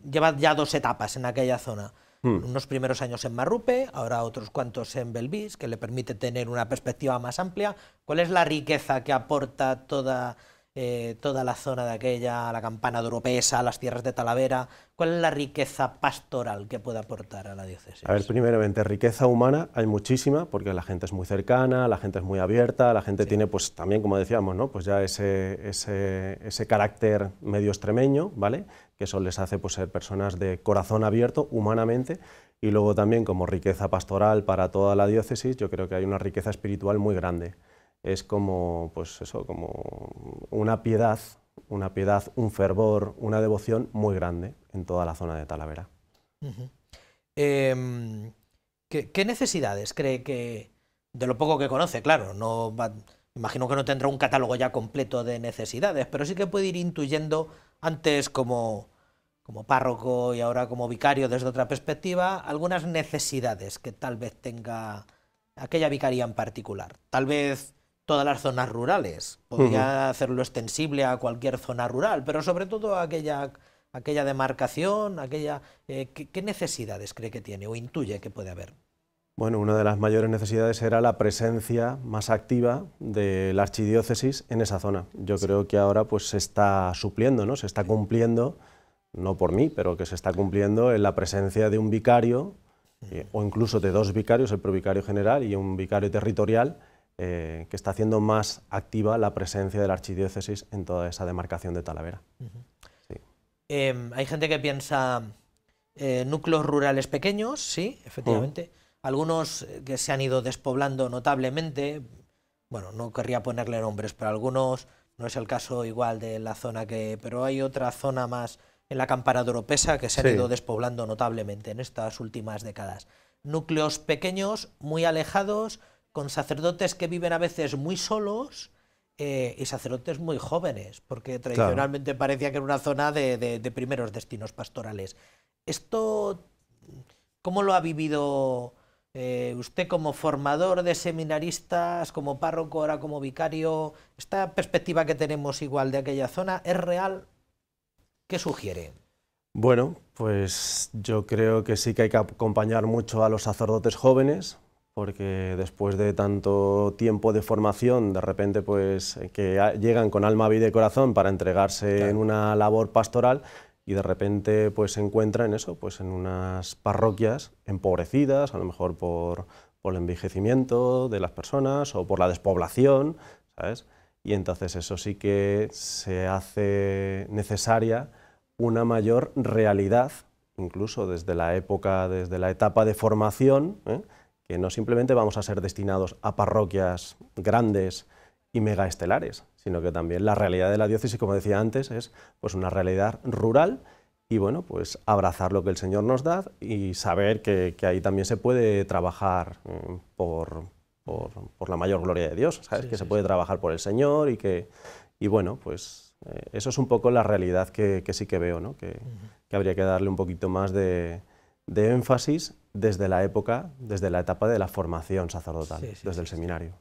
lleva ya dos etapas en aquella zona. Hmm. Unos primeros años en Marrupe, ahora otros cuantos en Belvis, que le permite tener una perspectiva más amplia. ¿Cuál es la riqueza que aporta toda, eh, toda la zona de aquella, la campana de Oropesa, las tierras de Talavera? ¿Cuál es la riqueza pastoral que puede aportar a la diócesis? A ver, primeramente, riqueza humana hay muchísima, porque la gente es muy cercana, la gente es muy abierta, la gente tiene, pues también, como decíamos, ¿no? pues ya ese, ese, ese carácter medio extremeño, ¿vale? que eso les hace pues, ser personas de corazón abierto humanamente y luego también como riqueza pastoral para toda la diócesis, yo creo que hay una riqueza espiritual muy grande. Es como, pues eso, como una piedad, una piedad, un fervor, una devoción muy grande en toda la zona de Talavera. Em, ¿qué, necesidades cree que, de lo poco que conoce, claro, no imagino que no tendrá un catálogo ya completo de necesidades, pero sí que puede ir intuyendo antes como, como párroco y ahora como vicario desde otra perspectiva, algunas necesidades que tal vez tenga aquella vicaría en particular. Tal vez todas las zonas rurales, podría hacerlo extensible a cualquier zona rural, pero sobre todo aquella, aquella demarcación, aquella... Eh, ¿Qué necesidades cree que tiene o intuye que puede haber? Bueno, una de las mayores necesidades era la presencia más activa de la archidiócesis en esa zona. Yo creo que ahora pues, se está supliendo, ¿no? se está cumpliendo, no por mí, pero que se está cumpliendo en la presencia de un vicario eh, o incluso de dos vicarios, el provicario general y un vicario territorial, eh, que está haciendo más activa la presencia de la archidiócesis en toda esa demarcación de Talavera. sí. Em, hay gente que piensa eh, núcleos rurales pequeños, sí, efectivamente. Mm algunos eh, que se han ido despoblando notablemente, bueno, no querría ponerle nombres, pero algunos, no es el caso igual de la zona que, pero hay otra zona más en la camparada europea que se ha ido despoblando notablemente en estas últimas décadas. Núcleos pequeños, muy alejados, con sacerdotes que viven a veces muy solos eh, y sacerdotes muy jóvenes, porque tradicionalmente parecía que era una zona de, de primeros destinos pastorales. Esto ¿Cómo lo ha vivido eh, usted como formador de seminaristas, como párroco, ahora como vicario, ¿esta perspectiva que tenemos igual de aquella zona es real? ¿Qué sugiere? Bueno, pues yo creo que sí que hay que acompañar mucho a los sacerdotes jóvenes, porque después de tanto tiempo de formación, de repente pues que llegan con alma, vida y corazón para entregarse en una labor pastoral, y de repente pues, se encuentra en eso, pues en unas parroquias empobrecidas, a lo mejor por, el envejecimiento de las personas o por la despoblación, Y entonces eso sí que se hace necesaria una mayor realidad, incluso desde la época, desde la etapa de formación, ¿eh? que no simplemente vamos a ser destinados a parroquias grandes y megaestelares, sino que también la realidad de la diócesis, como decía antes, es pues una realidad rural y bueno, pues abrazar lo que el Señor nos da y saber que, ahí también se puede trabajar mm, por, por, la mayor gloria de Dios, que se puede trabajar por el Señor y que, y bueno, pues eh, eso es un poco la realidad que, sí que veo, ¿no? Que, habría que darle un poquito más de, de, énfasis desde la época, desde la etapa de la formación sacerdotal, desde el seminario.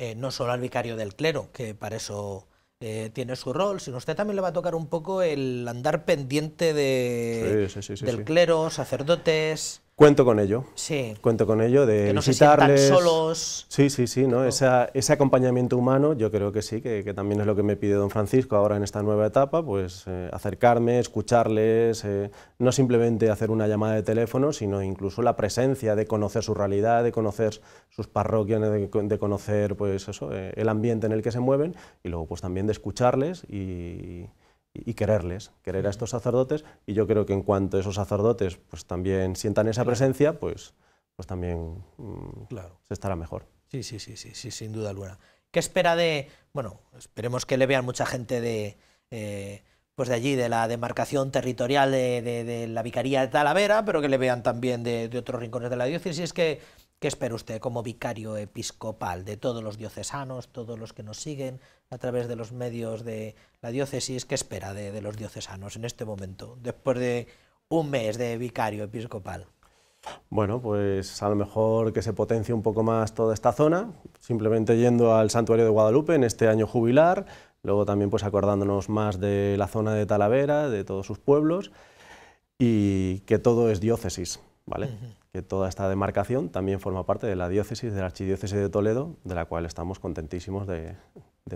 Eh, no solo al vicario del clero, que para eso eh, tiene su rol, sino usted también le va a tocar un poco el andar pendiente de, del clero, sacerdotes. Cuento con ello. Sí. Cuento con ello de visitarles. solos. Sí, sí, sí, ¿no? ese acompañamiento humano, yo creo que sí, que, también es lo que me pide don Francisco ahora en esta nueva etapa, pues eh, acercarme, escucharles, eh, no simplemente hacer una llamada de teléfono, sino incluso la presencia de conocer su realidad, de conocer sus parroquias, de, conocer pues eso, eh, el ambiente en el que se mueven y luego pues también de escucharles y y quererles, querer a estos sacerdotes, y yo creo que en cuanto esos sacerdotes pues también sientan esa presencia, pues, pues también mm, se estará mejor. Sí, sí, sí, sí, sí, sin duda alguna. ¿Qué espera de, bueno, esperemos que le vean mucha gente de, eh, pues de allí, de la demarcación territorial de, la Vicaría de Talavera, pero que le vean también de, de otros rincones de la diócesis, que ¿Qué espera usted como vicario episcopal de todos los diocesanos, todos los que nos siguen a través de los medios de la diócesis? ¿Qué espera de, los diocesanos en este momento, después de un mes de vicario episcopal? Bueno, pues a lo mejor que se potencie un poco más toda esta zona, simplemente yendo al santuario de Guadalupe en este año jubilar, luego también pues acordándonos más de la zona de Talavera, de todos sus pueblos, y que todo es diócesis, ¿vale? que toda esta demarcación también forma parte de la diócesis, de la archidiócesis de Toledo, de la cual estamos contentísimos de,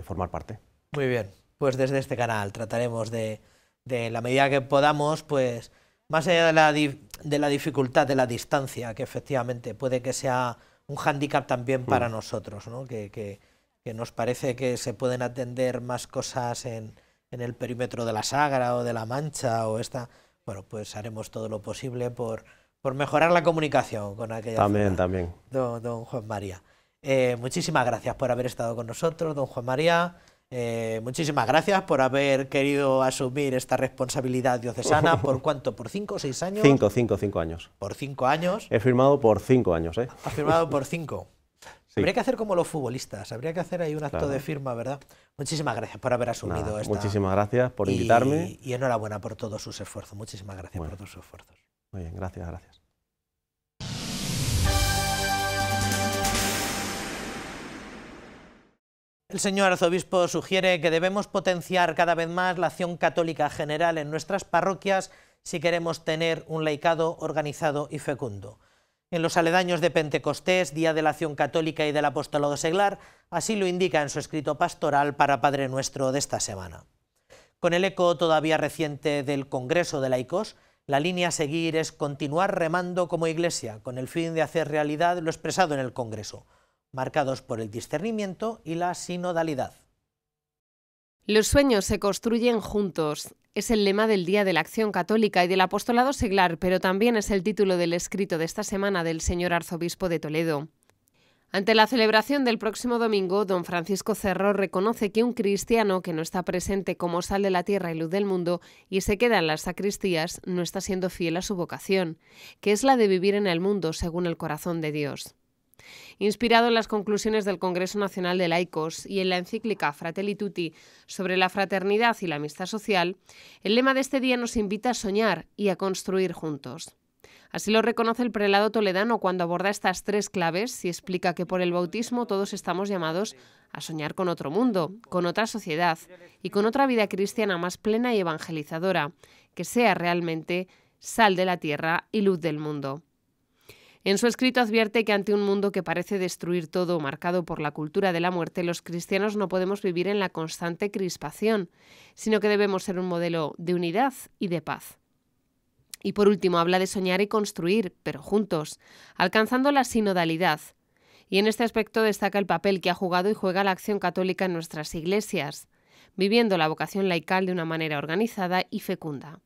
formar parte. Muy bien, pues desde este canal trataremos de, de la medida que podamos, pues más allá de la, de la, dificultad de la distancia, que efectivamente puede que sea un hándicap también mm. para nosotros, ¿no? que, que, que, nos parece que se pueden atender más cosas en, en el perímetro de la Sagra o de la Mancha o esta, bueno, pues haremos todo lo posible por por mejorar la comunicación con aquella También, también. Don, Juan María. Eh, muchísimas gracias por haber estado con nosotros, don Juan María. Eh, muchísimas gracias por haber querido asumir esta responsabilidad diocesana. ¿Por cuánto? ¿Por cinco o seis años? Cinco, cinco, cinco años. ¿Por cinco años? He firmado por cinco años, ¿eh? Ha firmado por cinco. Habría que hacer como los futbolistas, habría que hacer ahí un acto de firma, ¿verdad? Muchísimas gracias por haber asumido esta. Muchísimas gracias por invitarme. Y, enhorabuena por todos sus esfuerzos. Muchísimas gracias por todos sus esfuerzos. Muy bien, gracias, gracias. El señor arzobispo sugiere que debemos potenciar cada vez más la acción católica general en nuestras parroquias si queremos tener un laicado organizado y fecundo. En los aledaños de Pentecostés, Día de la Acción Católica y del Apostolado Seglar, así lo indica en su escrito pastoral para Padre Nuestro de esta semana. Con el eco todavía reciente del Congreso de Laicos, la línea a seguir es continuar remando como Iglesia, con el fin de hacer realidad lo expresado en el Congreso, marcados por el discernimiento y la sinodalidad. Los sueños se construyen juntos. Es el lema del Día de la Acción Católica y del Apostolado Seglar, pero también es el título del escrito de esta semana del señor arzobispo de Toledo. Ante la celebración del próximo domingo, don Francisco Cerro reconoce que un cristiano que no está presente como sal de la tierra y luz del mundo y se queda en las sacristías no está siendo fiel a su vocación, que es la de vivir en el mundo según el corazón de Dios. Inspirado en las conclusiones del Congreso Nacional de Laicos y en la encíclica Fratelli Tutti sobre la fraternidad y la amistad social, el lema de este día nos invita a soñar y a construir juntos. Así lo reconoce el prelado toledano cuando aborda estas tres claves y explica que por el bautismo todos estamos llamados a soñar con otro mundo, con otra sociedad y con otra vida cristiana más plena y evangelizadora, que sea realmente sal de la tierra y luz del mundo. En su escrito advierte que ante un mundo que parece destruir todo, marcado por la cultura de la muerte, los cristianos no podemos vivir en la constante crispación, sino que debemos ser un modelo de unidad y de paz. Y por último, habla de soñar y construir, pero juntos, alcanzando la sinodalidad. Y en este aspecto destaca el papel que ha jugado y juega la acción católica en nuestras iglesias, viviendo la vocación laical de una manera organizada y fecunda.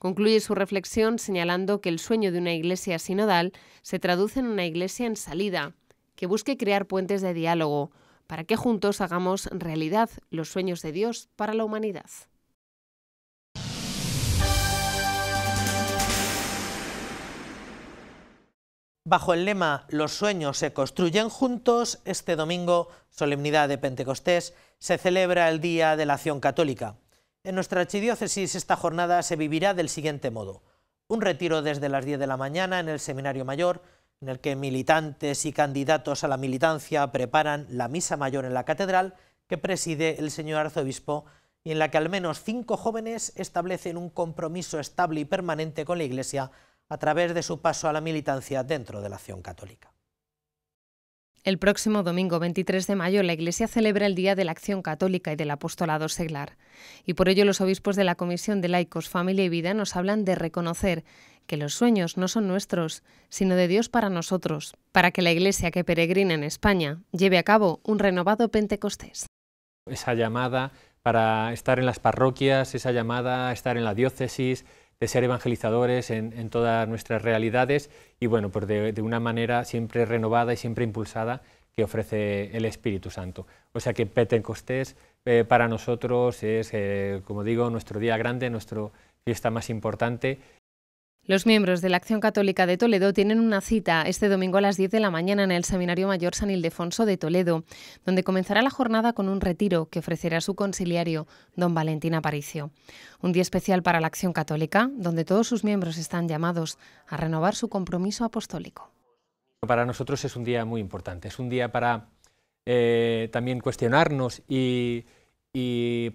Concluye su reflexión señalando que el sueño de una iglesia sinodal se traduce en una iglesia en salida, que busque crear puentes de diálogo, para que juntos hagamos realidad los sueños de Dios para la humanidad. Bajo el lema Los sueños se construyen juntos, este domingo, solemnidad de Pentecostés, se celebra el Día de la Acción Católica. En nuestra archidiócesis esta jornada se vivirá del siguiente modo. Un retiro desde las 10 de la mañana en el Seminario Mayor, en el que militantes y candidatos a la militancia preparan la misa mayor en la catedral que preside el señor arzobispo y en la que al menos cinco jóvenes establecen un compromiso estable y permanente con la Iglesia a través de su paso a la militancia dentro de la acción católica. El próximo domingo 23 de mayo la Iglesia celebra el Día de la Acción Católica y del Apostolado Seglar, y por ello los obispos de la Comisión de Laicos, Familia y Vida nos hablan de reconocer que los sueños no son nuestros, sino de Dios para nosotros, para que la Iglesia que peregrina en España lleve a cabo un renovado Pentecostés. Esa llamada para estar en las parroquias, esa llamada a estar en la diócesis, de ser evangelizadores en, todas nuestras realidades y bueno, pues de, una manera siempre renovada y siempre impulsada que ofrece el Espíritu Santo. O sea que Pentecostés eh, para nosotros es, eh, como digo, nuestro día grande, nuestra fiesta más importante los miembros de la Acción Católica de Toledo tienen una cita este domingo a las 10 de la mañana en el Seminario Mayor San Ildefonso de Toledo, donde comenzará la jornada con un retiro que ofrecerá su conciliario, don Valentín Aparicio. Un día especial para la Acción Católica, donde todos sus miembros están llamados a renovar su compromiso apostólico. Para nosotros es un día muy importante, es un día para eh, también cuestionarnos y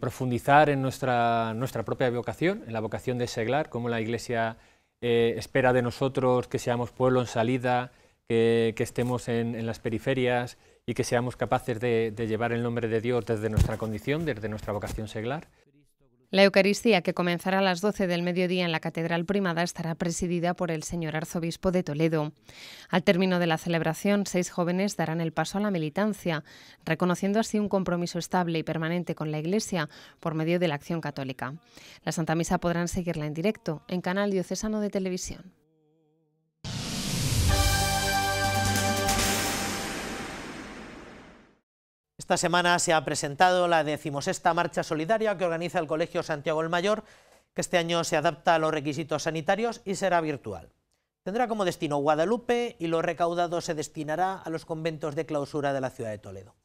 profundizar en nuestra, nuestra propia vocación, en la vocación de seglar, como la Iglesia eh, espera de nosotros que seamos pueblo en salida, que, estemos en, las periferias y que seamos capaces de, llevar el nombre de Dios desde nuestra condición, desde nuestra vocación seglar. La Eucaristía, que comenzará a las 12 del mediodía en la Catedral Primada, estará presidida por el señor arzobispo de Toledo. Al término de la celebración, seis jóvenes darán el paso a la militancia, reconociendo así un compromiso estable y permanente con la Iglesia por medio de la acción católica. La Santa Misa podrán seguirla en directo en Canal Diocesano de Televisión. Esta semana se ha presentado la decimosexta marcha solidaria que organiza el Colegio Santiago el Mayor, que este año se adapta a los requisitos sanitarios y será virtual. Tendrá como destino Guadalupe y lo recaudado se destinará a los conventos de clausura de la ciudad de Toledo.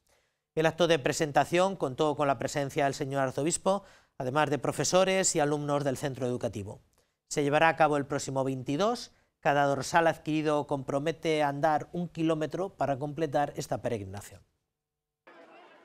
El acto de presentación contó con la presencia del señor arzobispo, además de profesores y alumnos del centro educativo. Se llevará a cabo el próximo 22. Cada dorsal adquirido compromete a andar un kilómetro para completar esta peregrinación.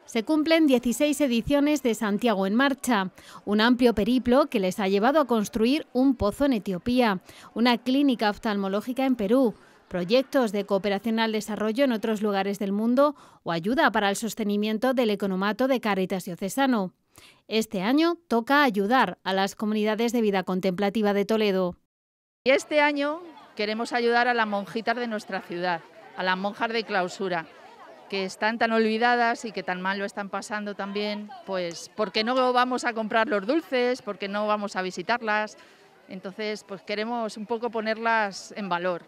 Se cumplen 16 ediciones de Santiago en Marcha, un amplio periplo que les ha llevado a construir un pozo en Etiopía, una clínica oftalmológica en Perú, proyectos de cooperación al desarrollo en otros lugares del mundo o ayuda para el sostenimiento del economato de Caritas Diocesano. Este año toca ayudar a las comunidades de vida contemplativa de Toledo. este año queremos ayudar a las monjitas de nuestra ciudad, a las monjas de clausura que están tan olvidadas y que tan mal lo están pasando también, pues porque no vamos a comprar los dulces, porque no vamos a visitarlas. Entonces, pues queremos un poco ponerlas en valor.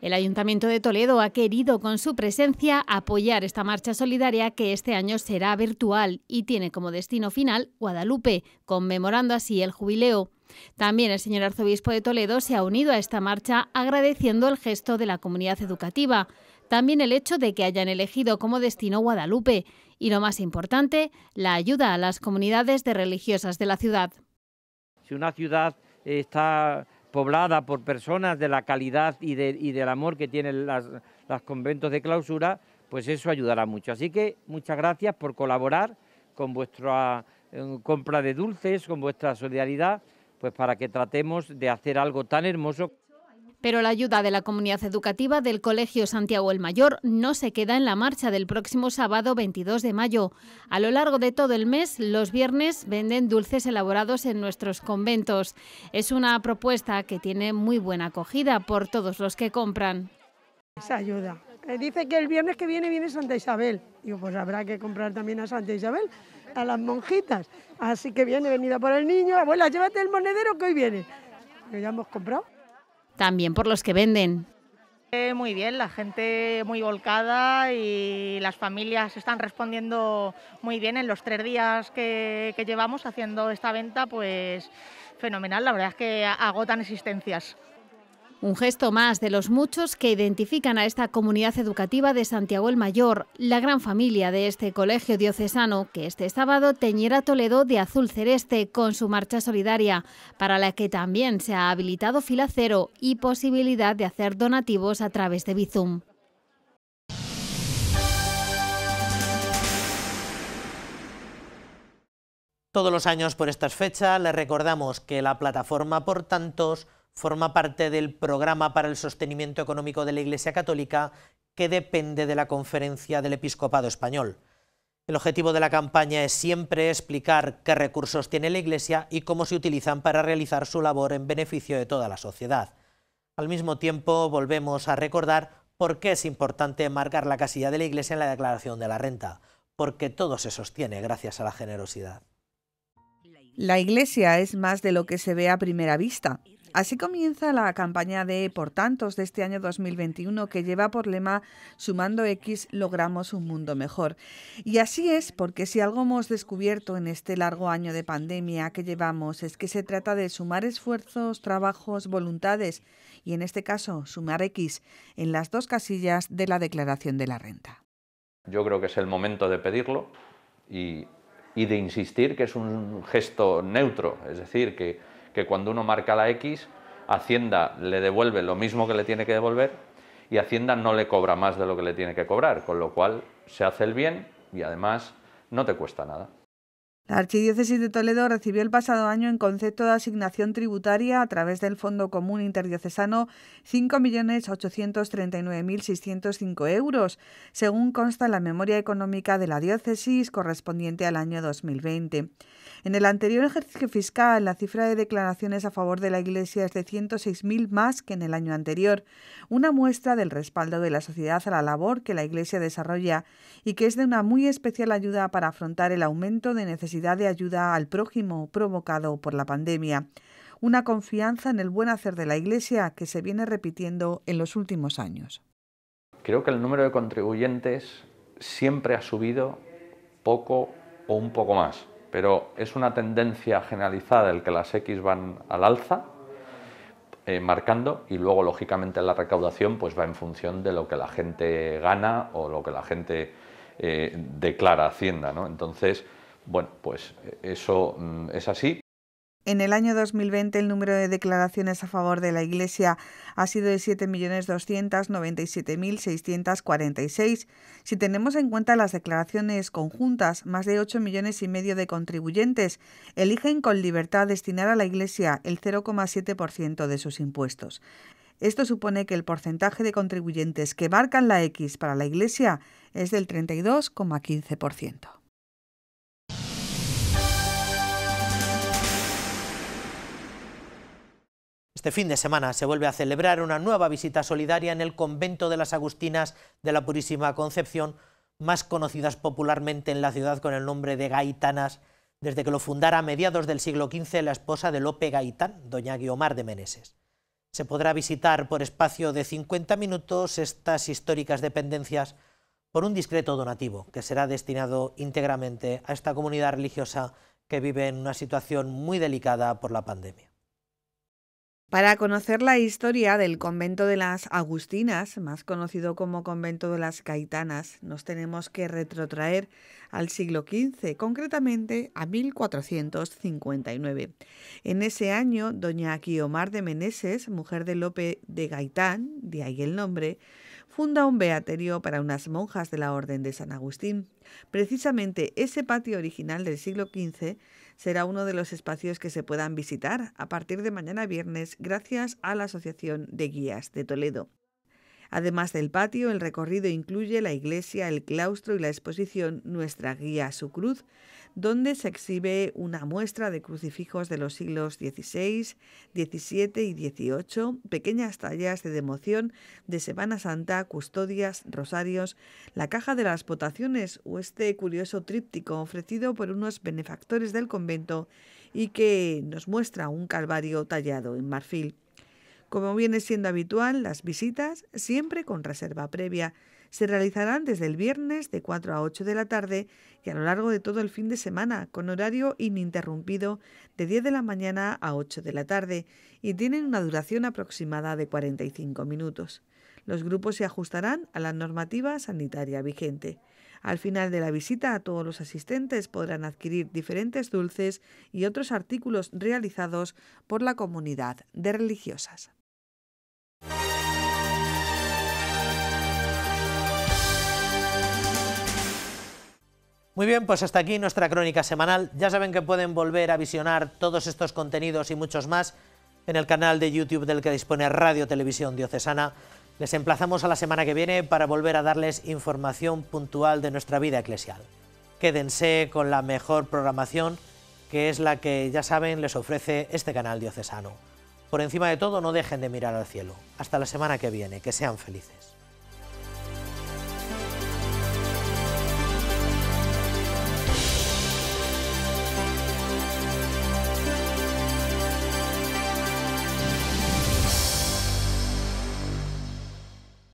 El Ayuntamiento de Toledo ha querido con su presencia apoyar esta marcha solidaria que este año será virtual y tiene como destino final Guadalupe, conmemorando así el jubileo. También el señor arzobispo de Toledo se ha unido a esta marcha agradeciendo el gesto de la comunidad educativa también el hecho de que hayan elegido como destino Guadalupe y, lo más importante, la ayuda a las comunidades de religiosas de la ciudad. Si una ciudad está poblada por personas de la calidad y, del amor que tienen las, conventos de clausura, pues eso ayudará mucho. Así que muchas gracias por colaborar con vuestra eh, compra de dulces, con vuestra solidaridad, pues para que tratemos de hacer algo tan hermoso. Pero la ayuda de la comunidad educativa del Colegio Santiago el Mayor no se queda en la marcha del próximo sábado 22 de mayo. A lo largo de todo el mes, los viernes venden dulces elaborados en nuestros conventos. Es una propuesta que tiene muy buena acogida por todos los que compran. Esa ayuda. Eh, dice que el viernes que viene viene Santa Isabel. Digo, pues habrá que comprar también a Santa Isabel, a las monjitas. Así que viene venida por el niño, abuela, llévate el monedero que hoy viene. Que ya hemos comprado también por los que venden. Eh, muy bien, la gente muy volcada y las familias están respondiendo muy bien en los tres días que, llevamos haciendo esta venta, pues fenomenal, la verdad es que agotan existencias. Un gesto más de los muchos que identifican a esta comunidad educativa de Santiago el Mayor, la gran familia de este colegio diocesano, que este sábado teñirá Toledo de azul celeste con su marcha solidaria, para la que también se ha habilitado fila y posibilidad de hacer donativos a través de Bizum. Todos los años por estas fechas les recordamos que la plataforma Por Tantos forma parte del Programa para el Sostenimiento Económico de la Iglesia Católica, que depende de la Conferencia del Episcopado Español. El objetivo de la campaña es siempre explicar qué recursos tiene la Iglesia y cómo se utilizan para realizar su labor en beneficio de toda la sociedad. Al mismo tiempo, volvemos a recordar por qué es importante marcar la casilla de la Iglesia en la declaración de la renta, porque todo se sostiene gracias a la generosidad. La Iglesia es más de lo que se ve a primera vista. Así comienza la campaña de Por tantos de este año 2021 que lleva por lema Sumando X logramos un mundo mejor. Y así es, porque si algo hemos descubierto en este largo año de pandemia que llevamos es que se trata de sumar esfuerzos, trabajos, voluntades y en este caso sumar X en las dos casillas de la declaración de la renta. Yo creo que es el momento de pedirlo y, de insistir que es un gesto neutro, es decir, que que cuando uno marca la X, Hacienda le devuelve lo mismo que le tiene que devolver y Hacienda no le cobra más de lo que le tiene que cobrar, con lo cual se hace el bien y además no te cuesta nada. La Archidiócesis de Toledo recibió el pasado año en concepto de asignación tributaria a través del Fondo Común Interdiocesano 5.839.605 euros, según consta la memoria económica de la diócesis correspondiente al año 2020. En el anterior ejercicio fiscal, la cifra de declaraciones a favor de la Iglesia es de 106.000 más que en el año anterior, una muestra del respaldo de la sociedad a la labor que la Iglesia desarrolla y que es de una muy especial ayuda para afrontar el aumento de necesidades de ayuda al prójimo provocado por la pandemia, una confianza en el buen hacer de la Iglesia que se viene repitiendo en los últimos años. Creo que el número de contribuyentes siempre ha subido poco o un poco más, pero es una tendencia generalizada el que las X van al alza, eh, marcando y luego lógicamente la recaudación pues va en función de lo que la gente gana o lo que la gente eh, declara Hacienda. ¿no? Entonces, bueno, pues eh, eso mm, es así. En el año 2020 el número de declaraciones a favor de la Iglesia ha sido de 7.297.646. Si tenemos en cuenta las declaraciones conjuntas, más de 8 millones y medio de contribuyentes eligen con libertad destinar a la Iglesia el 0,7% de sus impuestos. Esto supone que el porcentaje de contribuyentes que marcan la X para la Iglesia es del 32,15%. Este fin de semana se vuelve a celebrar una nueva visita solidaria en el convento de las Agustinas de la Purísima Concepción, más conocidas popularmente en la ciudad con el nombre de Gaitanas, desde que lo fundara a mediados del siglo XV la esposa de Lope Gaitán, doña Guiomar de Meneses. Se podrá visitar por espacio de 50 minutos estas históricas dependencias por un discreto donativo que será destinado íntegramente a esta comunidad religiosa que vive en una situación muy delicada por la pandemia. Para conocer la historia del convento de las Agustinas, más conocido como convento de las Caitanas, nos tenemos que retrotraer al siglo XV, concretamente a 1459. En ese año, doña Guiomar de Meneses, mujer de Lope de Gaitán, de ahí el nombre, funda un beaterio para unas monjas de la Orden de San Agustín. Precisamente ese patio original del siglo XV será uno de los espacios que se puedan visitar a partir de mañana viernes gracias a la Asociación de Guías de Toledo. Además del patio, el recorrido incluye la iglesia, el claustro y la exposición Nuestra Guía a su Cruz, donde se exhibe una muestra de crucifijos de los siglos XVI, XVII y XVIII, pequeñas tallas de devoción de Semana Santa, custodias, rosarios, la caja de las potaciones o este curioso tríptico ofrecido por unos benefactores del convento y que nos muestra un calvario tallado en marfil. Como viene siendo habitual, las visitas, siempre con reserva previa, se realizarán desde el viernes de 4 a 8 de la tarde y a lo largo de todo el fin de semana, con horario ininterrumpido de 10 de la mañana a 8 de la tarde y tienen una duración aproximada de 45 minutos. Los grupos se ajustarán a la normativa sanitaria vigente. Al final de la visita, todos los asistentes podrán adquirir diferentes dulces y otros artículos realizados por la comunidad de religiosas. Muy bien, pues hasta aquí nuestra crónica semanal. Ya saben que pueden volver a visionar todos estos contenidos y muchos más en el canal de YouTube del que dispone Radio Televisión Diocesana. Les emplazamos a la semana que viene para volver a darles información puntual de nuestra vida eclesial. Quédense con la mejor programación, que es la que ya saben les ofrece este canal diocesano. Por encima de todo, no dejen de mirar al cielo. Hasta la semana que viene, que sean felices.